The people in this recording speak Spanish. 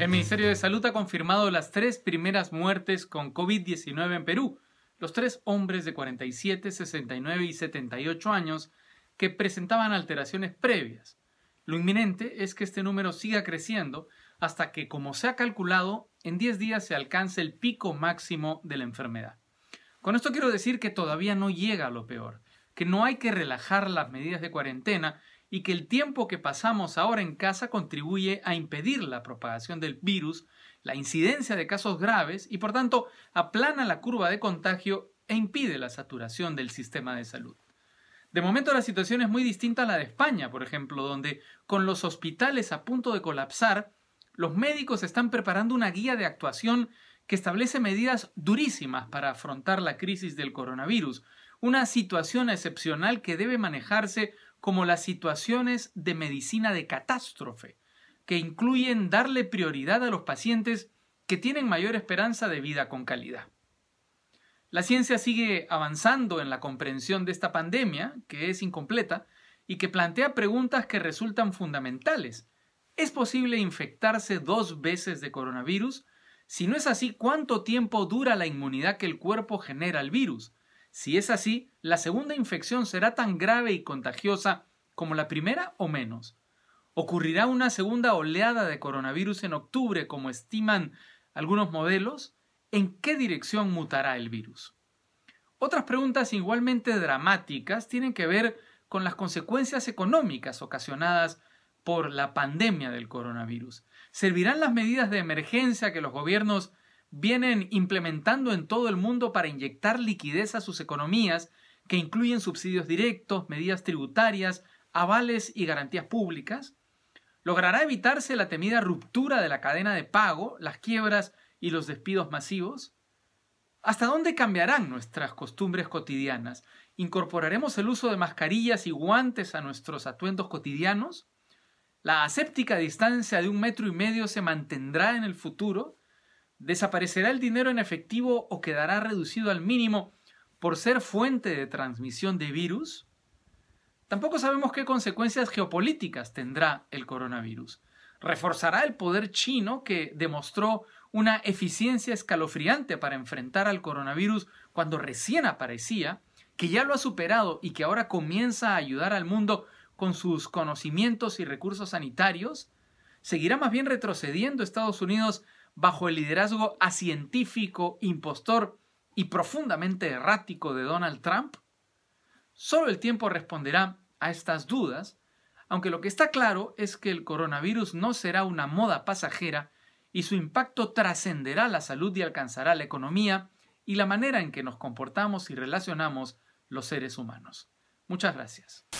El Ministerio de Salud ha confirmado las tres primeras muertes con COVID-19 en Perú. Los tres hombres de 47, 69 y 78 años que presentaban alteraciones previas. Lo inminente es que este número siga creciendo hasta que, como se ha calculado, en 10 días se alcance el pico máximo de la enfermedad. Con esto quiero decir que todavía no llega a lo peor, que no hay que relajar las medidas de cuarentena y que el tiempo que pasamos ahora en casa contribuye a impedir la propagación del virus, la incidencia de casos graves y por tanto aplana la curva de contagio e impide la saturación del sistema de salud. De momento la situación es muy distinta a la de España, por ejemplo, donde con los hospitales a punto de colapsar, los médicos están preparando una guía de actuación que establece medidas durísimas para afrontar la crisis del coronavirus, una situación excepcional que debe manejarse como las situaciones de medicina de catástrofe, que incluyen darle prioridad a los pacientes que tienen mayor esperanza de vida con calidad. La ciencia sigue avanzando en la comprensión de esta pandemia, que es incompleta, y que plantea preguntas que resultan fundamentales. ¿Es posible infectarse dos veces de coronavirus? Si no es así, ¿cuánto tiempo dura la inmunidad que el cuerpo genera al virus? Si es así, la segunda infección será tan grave y contagiosa como la primera o menos. ¿Ocurrirá una segunda oleada de coronavirus en octubre, como estiman algunos modelos? ¿En qué dirección mutará el virus? Otras preguntas igualmente dramáticas tienen que ver con las consecuencias económicas ocasionadas por la pandemia del coronavirus. ¿Servirán las medidas de emergencia que los gobiernos vienen implementando en todo el mundo para inyectar liquidez a sus economías, que incluyen subsidios directos, medidas tributarias, avales y garantías públicas, logrará evitarse la temida ruptura de la cadena de pago, las quiebras y los despidos masivos. ¿Hasta dónde cambiarán nuestras costumbres cotidianas? ¿Incorporaremos el uso de mascarillas y guantes a nuestros atuendos cotidianos? ¿La aséptica distancia de un metro y medio se mantendrá en el futuro? desaparecerá el dinero en efectivo o quedará reducido al mínimo por ser fuente de transmisión de virus? Tampoco sabemos qué consecuencias geopolíticas tendrá el coronavirus. ¿Reforzará el poder chino que demostró una eficiencia escalofriante para enfrentar al coronavirus cuando recién aparecía, que ya lo ha superado y que ahora comienza a ayudar al mundo con sus conocimientos y recursos sanitarios? ¿Seguirá más bien retrocediendo Estados Unidos bajo el liderazgo acientífico, impostor y profundamente errático de Donald Trump? Solo el tiempo responderá a estas dudas, aunque lo que está claro es que el coronavirus no será una moda pasajera y su impacto trascenderá la salud y alcanzará la economía y la manera en que nos comportamos y relacionamos los seres humanos. Muchas gracias.